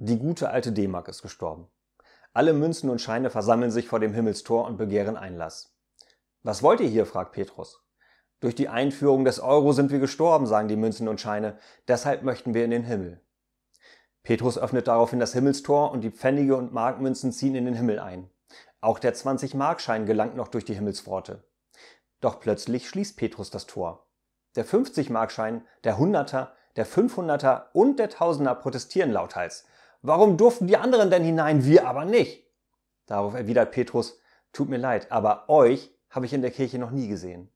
Die gute alte D-Mark ist gestorben. Alle Münzen und Scheine versammeln sich vor dem Himmelstor und begehren Einlass. Was wollt ihr hier? fragt Petrus. Durch die Einführung des Euro sind wir gestorben, sagen die Münzen und Scheine, deshalb möchten wir in den Himmel. Petrus öffnet daraufhin das Himmelstor und die Pfennige und Markmünzen ziehen in den Himmel ein. Auch der 20-Markschein gelangt noch durch die Himmelspforte. Doch plötzlich schließt Petrus das Tor. Der 50-Markschein, der 100er, der 500er und der 1000er protestieren lauthals Warum durften die anderen denn hinein, wir aber nicht? Darauf erwidert Petrus, tut mir leid, aber euch habe ich in der Kirche noch nie gesehen.